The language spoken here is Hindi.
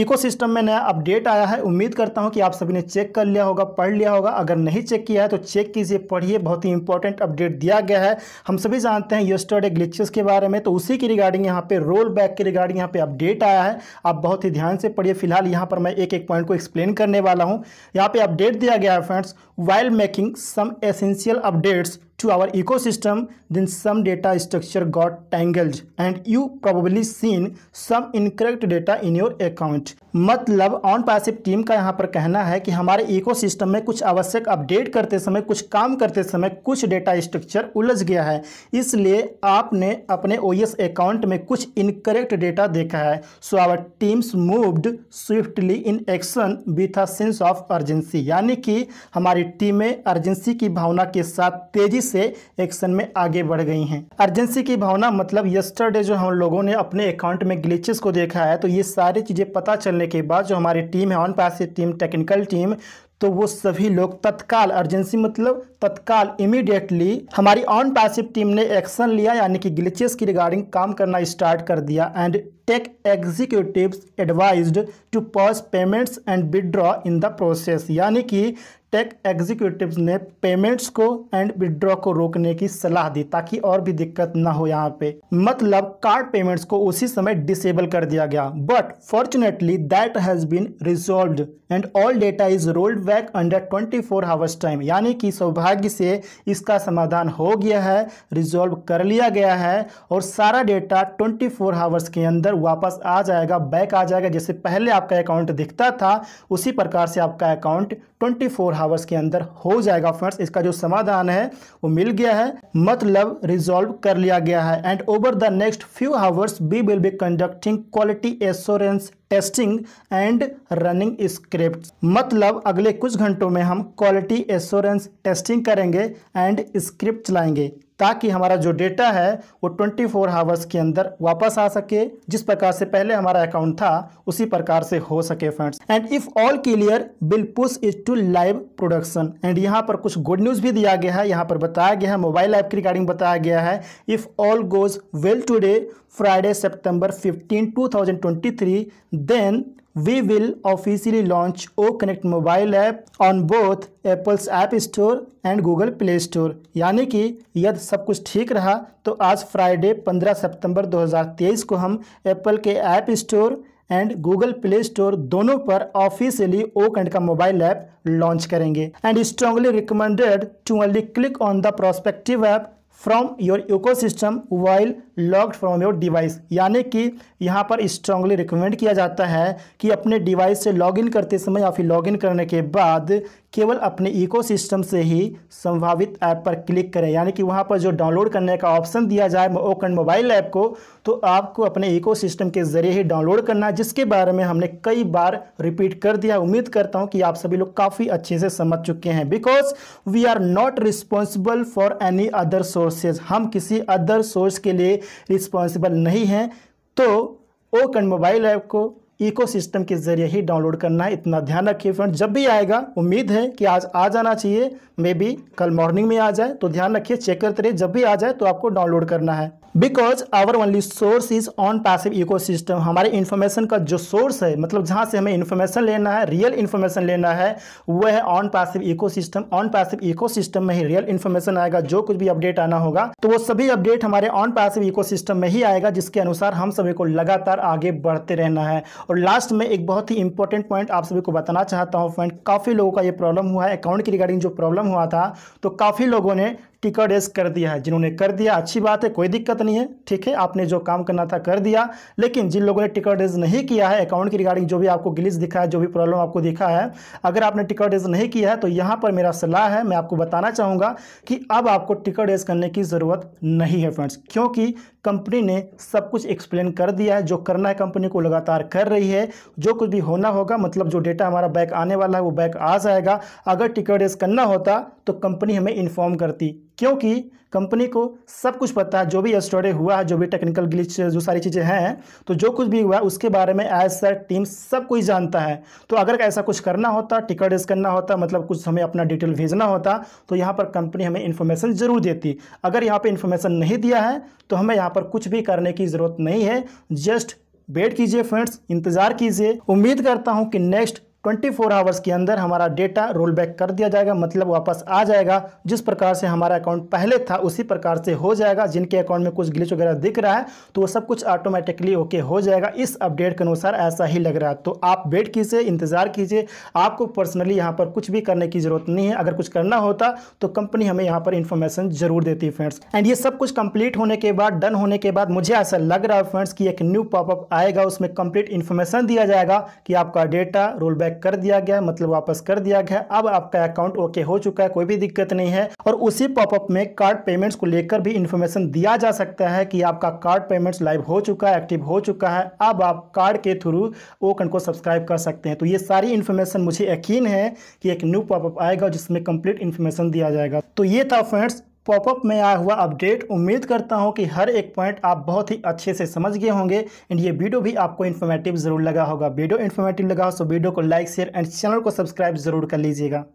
इकोसिस्टम में नया अपडेट आया है उम्मीद करता हूँ कि आप सभी ने चेक कर लिया होगा पढ़ लिया होगा अगर नहीं चेक किया है तो चेक कीजिए पढ़िए बहुत ही इंपॉर्टेंट अपडेट दिया गया है हम सभी जानते हैं यस्टरडे ग्लिचेस के बारे में तो उसी के रिगार्डिंग यहाँ पे रोल बैक की रिगार्डिंग यहाँ पे अपडेट आया है आप बहुत ही ध्यान से पढ़िए फिलहाल यहाँ पर मैं एक एक पॉइंट को एक्सप्लेन करने वाला हूँ यहाँ पे अपडेट दिया गया है friends while making some essential updates to our ecosystem, then some data structure got tangled and you probably seen some incorrect data in your account. मतलब ऑन पैसिव टीम का यहाँ पर कहना है कि हमारे इकोसिस्टम में कुछ आवश्यक अपडेट करते समय कुछ काम करते समय कुछ डेटा स्ट्रक्चर उलझ गया है इसलिए आपने अपने ओ अकाउंट e में कुछ इनकरेक्ट डेटा देखा है so our teams moved swiftly in action with a sense of urgency यानी कि हमारी टीमें अर्जेंसी की भावना के साथ तेजी से एक्शन में आगे बढ़ गई हैं अर्जेंसी की भावना मतलब यस्टरडे जो हम लोगों ने अपने अकाउंट में ग्लिचेस को देखा है तो ये सारी चीज़ें पता चलने के बाद जो हमारी टीम है ONPASSIVE team technical team तो वो सभी लोग तत्काल अर्जेंसी मतलब तत्काल इमीडिएटली हमारी ऑन पैसिव टीम ने एक्शन लिया यानी कि ग्लिचेस की रिगार्डिंग काम करना स्टार्ट कर दिया and tech executives advised to pause payments and withdraw in the process यानी कि टेक एग्जीक्यूटिव्स ने पेमेंट्स को एंड विड्रॉ को रोकने की सलाह दी ताकि और भी दिक्कत ना हो यहाँ पे मतलब कार्ड पेमेंट्स को उसी समय डिसेबल कर दिया गया but fortunately that has been resolve and all data is rolled back under twenty four hours time यानी कि सौभाग्य से इसका समाधान हो गया है रिजोल्व कर लिया गया है और सारा डेटा ट्वेंटी फोर आवर्स के अंदर वापस आ जाएगा बैक आ जाएगा जैसे पहले आपका अकाउंट दिखता था उसी प्रकार से आपका अकाउंट ट्वेंटी फोर आवर्स के अंदर हो जाएगा फ्रेंड्स इसका जो समाधान है वो मिल गया है मतलब रिजॉल्व कर लिया गया है and over the next few hours we will be conducting quality assurance testing and running script मतलब अगले कुछ घंटों में हम क्वालिटी एश्योरेंस टेस्टिंग करेंगे एंड स्क्रिप्ट चलाएंगे ताकि हमारा जो डेटा है वो 24 फोर आवर्स के अंदर वापस आ सके जिस प्रकार से पहले हमारा अकाउंट था उसी प्रकार से हो सके friends and if all clear will push is to live production and यहाँ पर कुछ गुड न्यूज़ भी दिया गया है यहाँ पर बताया गया है मोबाइल ऐप के रिगार्डिंग बताया गया है if all goes well today Friday September fifteen to then we will officially launch O-Connect mobile app on both Apple's App Store and Google Play Store यानी कि यदि सब कुछ ठीक रहा तो आज फ्राइडे 15 सितंबर 2023 को हम एप्पल के App Store and Google Play Store दोनों पर ऑफिशियली ओ कंड का मोबाइल ऐप लॉन्च करेंगे and strongly recommended to only click on the prospective app from your ecosystem while locked from your device यानी कि यहाँ पर स्ट्रांगली रिकमेंड किया जाता है कि अपने डिवाइस से इन करते समय या फिर इन करने के बाद केवल अपने इकोसिस्टम से ही संभावित ऐप पर क्लिक करें यानी कि वहाँ पर जो डाउनलोड करने का ऑप्शन दिया जाए ओकन मोबाइल ऐप को तो आपको अपने इकोसिस्टम के ज़रिए ही डाउनलोड करना है जिसके बारे में हमने कई बार रिपीट कर दिया उम्मीद करता हूँ कि आप सभी लोग काफ़ी अच्छे से समझ चुके हैं because we are not responsible for any other sources हम किसी अदर सोर्स के लिए रिस्पॉन्सिबल नहीं हैं तो ओकन मोबाइल ऐप को सिस्टम के ज़रिए ही डाउनलोड करना है इतना ध्यान रखिए फ्रेंड जब भी आएगा उम्मीद है कि आज आ जाना चाहिए मे बी कल मॉर्निंग में आ जाए तो ध्यान रखिए चेक करते रहिए जब भी आ जाए तो आपको डाउनलोड करना है because our only source is ONPASSIVE ecosystem हमारे इन्फॉर्मेशन का जो सोर्स है मतलब जहाँ से हमें इन्फॉर्मेशन लेना है रियल इन्फॉर्मेशन लेना है वह है ONPASSIVE ecosystem ONPASSIVE ecosystem में ही रियल इन्फॉर्मेशन आएगा जो कुछ भी अपडेट आना होगा तो वो सभी अपडेट हमारे ऑन पैसिव इकोसिस्टम में ही आएगा जिसके अनुसार हम सभी को लगातार आगे बढ़ते रहना है और लास्ट में एक बहुत ही इंपॉर्टेंट पॉइंट आप सभी को बताना चाहता हूँ फ्रेंड काफ़ी लोगों का ये प्रॉब्लम हुआ है अकाउंट की रिगार्डिंग जो प्रॉब्लम हुआ था तो काफ़ी लोगों ने टिकट एस कर दिया है जिन्होंने कर दिया अच्छी बात है कोई दिक्कत नहीं है ठीक है आपने जो काम करना था कर दिया लेकिन जिन लोगों ने टिकट एस नहीं किया है अकाउंट की रिगार्डिंग जो भी आपको गिलिच दिखा है जो भी प्रॉब्लम आपको दिखा है अगर आपने टिकट एस नहीं किया है तो यहाँ पर मेरा सलाह है मैं आपको बताना चाहूँगा कि अब आपको टिकट एस करने की ज़रूरत नहीं है फ्रेंड्स क्योंकि कंपनी ने सब कुछ एक्सप्लेन कर दिया है जो करना है कंपनी को लगातार कर रही है जो कुछ भी होना होगा मतलब जो डेटा हमारा बैक आने वाला है वो बैक आ जाएगा अगर टिकट एस करना होता तो कंपनी हमें इन्फॉर्म करती क्योंकि कंपनी को सब कुछ पता है जो भी स्टोरी हुआ है जो भी टेक्निकल ग्लिच जो सारी चीज़ें हैं तो जो कुछ भी हुआ उसके बारे में एज सर टीम सब कुछ जानता है तो अगर ऐसा कुछ करना होता टिकट रेस करना होता मतलब कुछ हमें अपना डिटेल भेजना होता तो यहाँ पर कंपनी हमें इन्फॉर्मेशन ज़रूर देती अगर यहाँ पर इन्फॉर्मेशन नहीं दिया है तो हमें यहाँ पर कुछ भी करने की ज़रूरत नहीं है जस्ट वेट कीजिए फ्रेंड्स इंतज़ार कीजिए उम्मीद करता हूँ कि नेक्स्ट 24 आवर्स के अंदर हमारा डेटा रोल बैक कर दिया जाएगा मतलब वापस आ जाएगा जिस प्रकार से हमारा अकाउंट पहले था उसी प्रकार से हो जाएगा जिनके अकाउंट में कुछ ग्लिच वगैरह दिख रहा है तो वो सब कुछ ऑटोमेटिकली ओके हो जाएगा इस अपडेट के अनुसार ऐसा ही लग रहा है तो आप वेट कीजिए इंतज़ार कीजिए आपको पर्सनली यहाँ पर कुछ भी करने की ज़रूरत नहीं है अगर कुछ करना होता तो कंपनी हमें यहाँ पर इन्फॉर्मेशन जरूर देती है फ्रेंड्स एंड ये सब कुछ कंप्लीट होने के बाद डन होने के बाद मुझे ऐसा लग रहा है फ्रेंड्स कि एक न्यू पॉपअप आएगा उसमें कंप्लीट इन्फॉर्मेशन दिया जाएगा कि आपका डेटा रोल बैक कर दिया गया मतलब वापस कर दिया गया अब आपका अकाउंट ओके हो चुका है कोई भी दिक्कत नहीं है और उसी पॉपअप में कार्ड पेमेंट्स को लेकर भी इन्फॉर्मेशन दिया जा सकता है कि आपका कार्ड पेमेंट्स लाइव हो चुका है एक्टिव हो चुका है अब आप कार्ड के थ्रू ओकन को सब्सक्राइब कर सकते हैं तो ये सारी इन्फॉर्मेशन मुझे यकीन है कि एक न्यू पॉपअप आएगा जिसमें कंप्लीट इन्फॉर्मेशन दिया जाएगा तो ये था फ्रेंड्स पॉपअप में आया हुआ अपडेट उम्मीद करता हूं कि हर एक पॉइंट आप बहुत ही अच्छे से समझ गए होंगे एंड ये वीडियो भी आपको इन्फॉर्मेटिव ज़रूर लगा होगा वीडियो इन्फॉर्मेटिव लगा हो तो वीडियो को लाइक शेयर एंड चैनल को सब्सक्राइब ज़रूर कर लीजिएगा